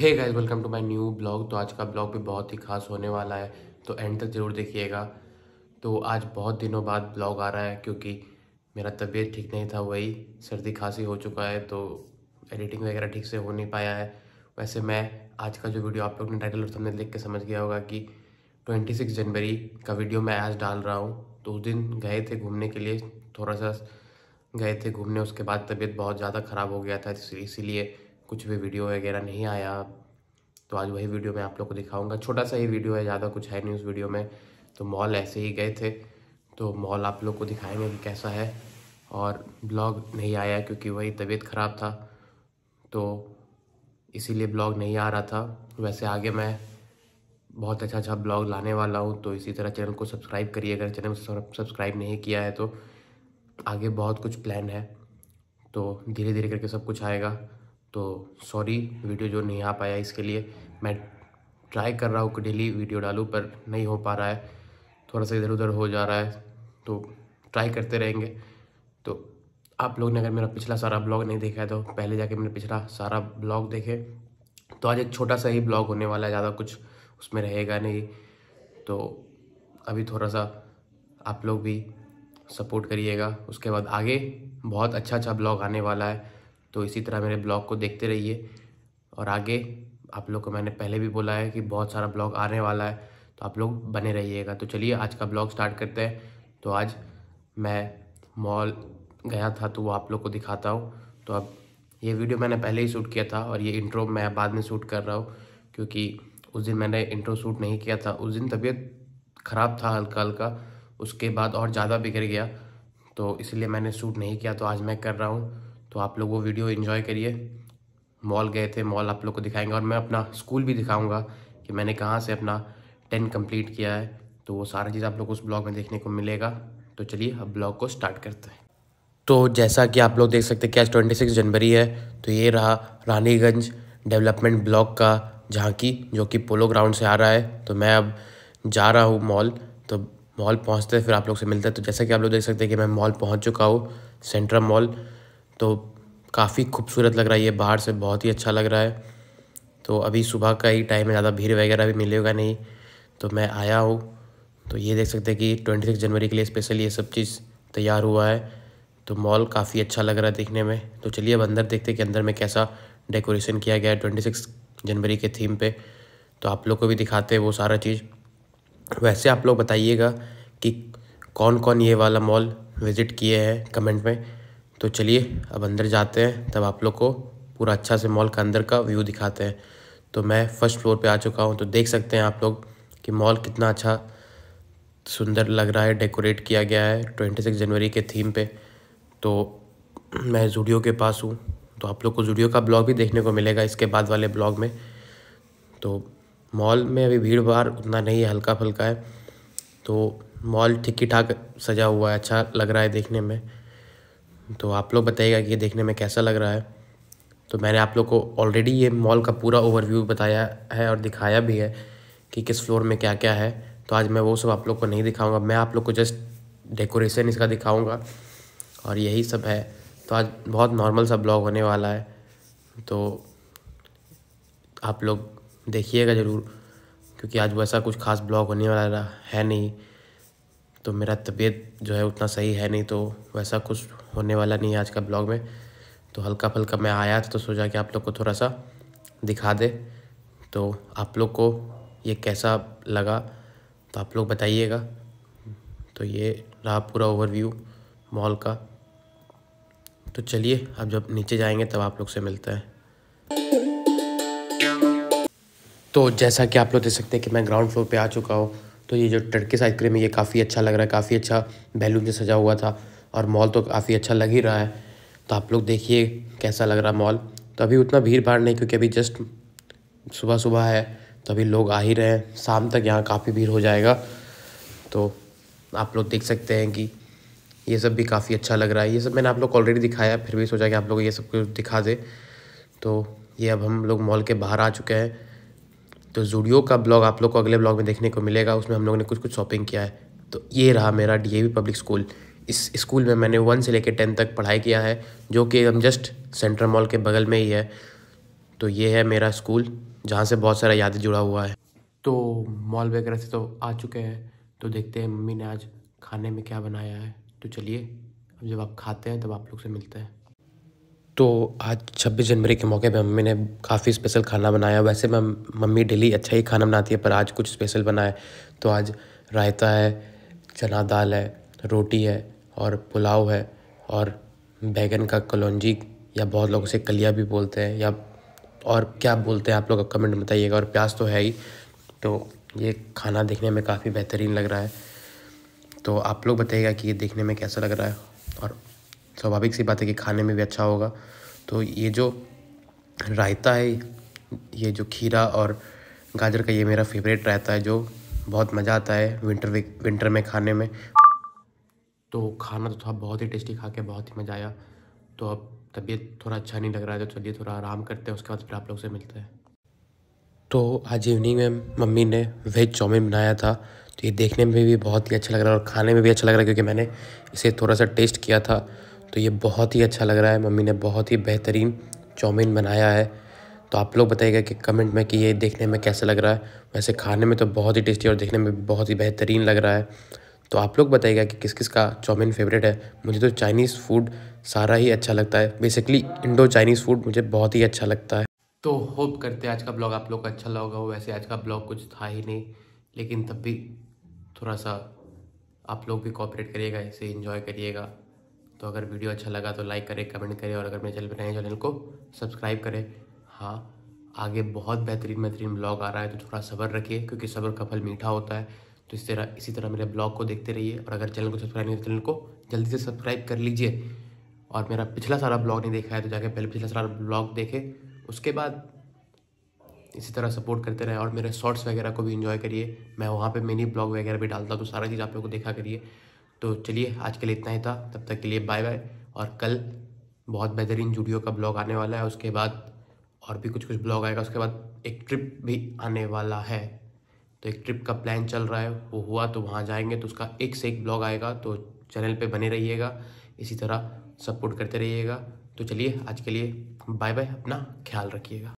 hey guys welcome to my new blog तो आज का ब्लॉग भी बहुत ही खास होने वाला है तो एंड तक ज़रूर देखिएगा तो आज बहुत दिनों बाद ब्लॉग आ रहा है क्योंकि मेरा तबीयत ठीक नहीं था वही सर्दी खांसी हो चुका है तो एडिटिंग वगैरह ठीक से हो नहीं पाया है वैसे मैं आज का जो वीडियो आप लोग ने टाइटल और सबने देख के समझ गया होगा कि ट्वेंटी सिक्स जनवरी का वीडियो मैं आज डाल रहा हूँ तो उस दिन गए थे घूमने के लिए थोड़ा सा गए थे घूमने उसके बाद तबीयत बहुत ज़्यादा ख़राब हो गया था इसीलिए कुछ भी वीडियो वगैरह नहीं आया तो आज वही वीडियो मैं आप लोग को दिखाऊंगा छोटा सा ही वीडियो है ज़्यादा कुछ है नहीं उस वीडियो में तो मॉल ऐसे ही गए थे तो मॉल आप लोग को दिखाएंगे कि कैसा है और ब्लॉग नहीं आया क्योंकि वही तबीयत ख़राब था तो इसीलिए ब्लॉग नहीं आ रहा था वैसे आगे मैं बहुत अच्छा अच्छा ब्लॉग लाने वाला हूँ तो इसी तरह चैनल को सब्सक्राइब करिए अगर चैनल सब्सक्राइब नहीं किया है तो आगे बहुत कुछ प्लान है तो धीरे धीरे करके सब कुछ आएगा तो सॉरी वीडियो जो नहीं आ पाया इसके लिए मैं ट्राई कर रहा हूँ कि डेली वीडियो डालूँ पर नहीं हो पा रहा है थोड़ा सा इधर उधर हो जा रहा है तो ट्राई करते रहेंगे तो आप लोग ने अगर मेरा पिछला सारा ब्लॉग नहीं देखा है तो पहले जाके मेरा पिछला सारा ब्लॉग देखे तो आज एक छोटा सा ही ब्लॉग होने वाला है ज़्यादा कुछ उसमें रहेगा नहीं तो अभी थोड़ा सा आप लोग भी सपोर्ट करिएगा उसके बाद आगे बहुत अच्छा अच्छा ब्लॉग आने वाला है तो इसी तरह मेरे ब्लॉग को देखते रहिए और आगे आप लोग को मैंने पहले भी बोला है कि बहुत सारा ब्लॉग आने वाला है तो आप लोग बने रहिएगा तो चलिए आज का ब्लॉग स्टार्ट करते हैं तो आज मैं मॉल गया था तो वो आप लोग को दिखाता हूँ तो अब ये वीडियो मैंने पहले ही शूट किया था और ये इंट्रो मैं बाद में शूट कर रहा हूँ क्योंकि उस दिन मैंने इंट्रो शूट नहीं किया था उस दिन तबीयत ख़राब था हल्का हल्का उसके बाद और ज़्यादा बिगड़ गया तो इसलिए मैंने शूट नहीं किया तो आज मैं कर रहा हूँ तो आप लोग वो वीडियो इन्जॉय करिए मॉल गए थे मॉल आप लोग को दिखाएंगे और मैं अपना स्कूल भी दिखाऊंगा कि मैंने कहाँ से अपना टेन कंप्लीट किया है तो वो सारा चीज़ आप लोग को उस ब्लॉग में देखने को मिलेगा तो चलिए अब ब्लॉग को स्टार्ट करते हैं तो जैसा कि आप लोग देख सकते हैं कि आज ट्वेंटी सिक्स जनवरी है तो ये रहा रानीगंज डेवलपमेंट ब्लॉक का झांकी जो कि पोलो ग्राउंड से आ रहा है तो मैं अब जा रहा हूँ मॉल तो मॉल पहुँचते फिर आप लोग से मिलते हैं तो जैसा कि आप लोग देख सकते हैं कि मैं मॉल पहुँच चुका हूँ सेंट्रल मॉल तो काफ़ी खूबसूरत लग रहा है ये बाहर से बहुत ही अच्छा लग रहा है तो अभी सुबह का ही टाइम है ज़्यादा भीड़ वगैरह भी मिलेगा नहीं तो मैं आया हूँ तो ये देख सकते हैं कि ट्वेंटी सिक्स जनवरी के लिए स्पेशल ये सब चीज़ तैयार हुआ है तो मॉल काफ़ी अच्छा लग रहा है देखने में तो चलिए अब अंदर देखते हैं कि अंदर में कैसा डेकोरेशन किया गया है ट्वेंटी सिक्स जनवरी के थीम पे तो आप लोग को भी दिखाते हैं वो सारा चीज़ वैसे आप लोग बताइएगा कि कौन कौन ये वाला मॉल विज़िट किए हैं कमेंट में तो चलिए अब अंदर जाते हैं तब आप लोग को पूरा अच्छा से मॉल का अंदर का व्यू दिखाते हैं तो मैं फर्स्ट फ्लोर पे आ चुका हूँ तो देख सकते हैं आप लोग कि मॉल कितना अच्छा सुंदर लग रहा है डेकोरेट किया गया है ट्वेंटी सिक्स जनवरी के थीम पे तो मैं जूडियो के पास हूँ तो आप लोग को जूडियो का ब्लॉग भी देखने को मिलेगा इसके बाद वाले ब्लॉग में तो मॉल में अभी भीड़ भाड़ उतना नहीं है हल्का फुल्का है तो मॉल ठीक ही ठाक सजा हुआ है अच्छा लग रहा है देखने में तो आप लोग बताइएगा कि ये देखने में कैसा लग रहा है तो मैंने आप लोग को ऑलरेडी ये मॉल का पूरा ओवरव्यू बताया है और दिखाया भी है कि किस फ्लोर में क्या क्या है तो आज मैं वो सब आप लोग को नहीं दिखाऊंगा मैं आप लोग को जस्ट डेकोरेशन इसका दिखाऊंगा और यही सब है तो आज बहुत नॉर्मल सा ब्लॉग होने वाला है तो आप लोग देखिएगा ज़रूर क्योंकि आज वैसा कुछ खास ब्लॉग होने वाला है नहीं तो मेरा तबीयत जो है उतना सही है नहीं तो वैसा कुछ होने वाला नहीं है आज का ब्लॉग में तो हल्का फुल्का मैं आया था तो सोचा कि आप लोग को थोड़ा सा दिखा दे तो आप लोग को ये कैसा लगा तो आप लोग बताइएगा तो ये रहा पूरा ओवरव्यू मॉल का तो चलिए अब जब नीचे जाएंगे तब आप लोग से मिलते हैं तो जैसा कि आप लोग देख सकते हैं कि मैं ग्राउंड फ्लोर पे आ चुका हूँ तो ये जो टर्किस आइसक्रीम है ये काफ़ी अच्छा लग रहा है काफ़ी अच्छा बैलून से सजा हुआ था और मॉल तो काफ़ी अच्छा लग ही रहा है तो आप लोग देखिए कैसा लग रहा मॉल तो अभी उतना भीड़ भाड़ नहीं क्योंकि अभी जस्ट सुबह सुबह है तो अभी लोग आ ही रहे हैं शाम तक यहाँ काफ़ी भीड़ हो जाएगा तो आप लोग देख सकते हैं कि ये सब भी काफ़ी अच्छा लग रहा है ये सब मैंने आप लोग को ऑलरेडी दिखाया फिर भी सोचा कि आप लोग ये सब कुछ दिखा दे तो ये अब हम लोग मॉल के बाहर आ चुके हैं तो जूडियो का ब्लॉग आप लोग को अगले ब्लॉग में देखने को मिलेगा उसमें हम लोगों ने कुछ कुछ शॉपिंग किया है तो ये रहा मेरा डी पब्लिक स्कूल इस स्कूल में मैंने वन से लेकर टेन तक पढ़ाई किया है जो कि हम जस्ट सेंट्रल मॉल के बगल में ही है तो ये है मेरा स्कूल जहाँ से बहुत सारा यादें जुड़ा हुआ है तो मॉल वगैरह से तो आ चुके हैं तो देखते हैं मम्मी ने आज खाने में क्या बनाया है तो चलिए अब जब आप खाते हैं तब आप लोग से मिलते हैं तो आज छब्बीस जनवरी के मौके पर मम्मी ने काफ़ी स्पेशल खाना बनाया वैसे मैं मम्मी डेली अच्छा ही खाना बनाती है पर आज कुछ स्पेशल बनाया तो आज रायता है चना दाल है रोटी है और पुलाव है और बैगन का कलौजी या बहुत लोग उसे कलिया भी बोलते हैं या और क्या बोलते हैं आप लोग कमेंट बताइएगा और प्याज तो है ही तो ये खाना देखने में काफ़ी बेहतरीन लग रहा है तो आप लोग बताइएगा कि ये देखने में कैसा लग रहा है और स्वाभाविक सी बात है कि खाने में भी अच्छा होगा तो ये जो रायता है ये जो खीरा और गाजर का ये मेरा फेवरेट रायता है जो बहुत मज़ा आता है विंटर विंटर में खाने में तो खाना तो थोड़ा बहुत ही टेस्टी खा के बहुत ही मज़ा आया तो अब तबीयत थोड़ा अच्छा नहीं लग रहा है तो चलिए थोड़ा आराम करते हैं उसके बाद फिर आप लोग से मिलते हैं तो आज इवनिंग में मम्मी ने वेज चाउमीन बनाया था तो ये देखने में भी बहुत ही अच्छा लग रहा है और खाने में भी अच्छा लग रहा है क्योंकि मैंने इसे थोड़ा सा टेस्ट किया था तो ये बहुत ही अच्छा लग रहा है मम्मी ने बहुत ही बेहतरीन चाउमीन बनाया है तो आप लोग बताइएगा कि कमेंट में कि ये देखने में कैसा लग रहा है वैसे खाने में तो बहुत ही टेस्टी और देखने में भी बहुत ही बेहतरीन लग रहा है तो आप लोग बताइएगा कि किस किस का चाउमीन फेवरेट है मुझे तो चाइनीज़ फूड सारा ही अच्छा लगता है बेसिकली इंडो चाइनीज़ फूड मुझे बहुत ही अच्छा लगता है तो होप करते हैं आज का ब्लॉग आप लोग को अच्छा लगा हो वैसे आज का ब्लॉग कुछ था ही नहीं लेकिन तब भी थोड़ा सा आप लोग भी कॉपरेट करिएगा इसे इन्जॉय करिएगा तो अगर वीडियो अच्छा लगा तो लाइक करें कमेंट करें और अगर मेरे चैनल पर नए चैनल को सब्सक्राइब करें हाँ आगे बहुत बेहतरीन बेहतरीन ब्लॉग आ रहा है तो थोड़ा सब्र रखिए क्योंकि सब्र का फल मीठा होता है तो इस तरह इसी तरह मेरे ब्लॉग को देखते रहिए और अगर चैनल को सब्सक्राइब नहीं तो चैनल को जल्दी से सब्सक्राइब कर लीजिए और मेरा पिछला सारा ब्लॉग नहीं देखा है तो जाके पहले पिछला सारा ब्लॉग देखे उसके बाद इसी तरह सपोर्ट करते रहे और मेरे शॉर्ट्स वगैरह को भी इन्जॉय करिए मैं वहाँ पर मिनी ब्लॉग वगैरह भी डालता हूँ तो सारा चीज़ आप लोगों को देखा करिए तो चलिए आज के लिए इतना ही था तब तक के लिए बाय बाय और कल बहुत बेहतरीन जूडियो का ब्लॉग आने वाला है उसके बाद और भी कुछ कुछ ब्लॉग आएगा उसके बाद एक ट्रिप भी आने वाला है तो एक ट्रिप का प्लान चल रहा है वो हुआ तो वहाँ जाएंगे तो उसका एक से एक ब्लॉग आएगा तो चैनल पे बने रहिएगा इसी तरह सपोर्ट करते रहिएगा तो चलिए आज के लिए बाय बाय अपना ख्याल रखिएगा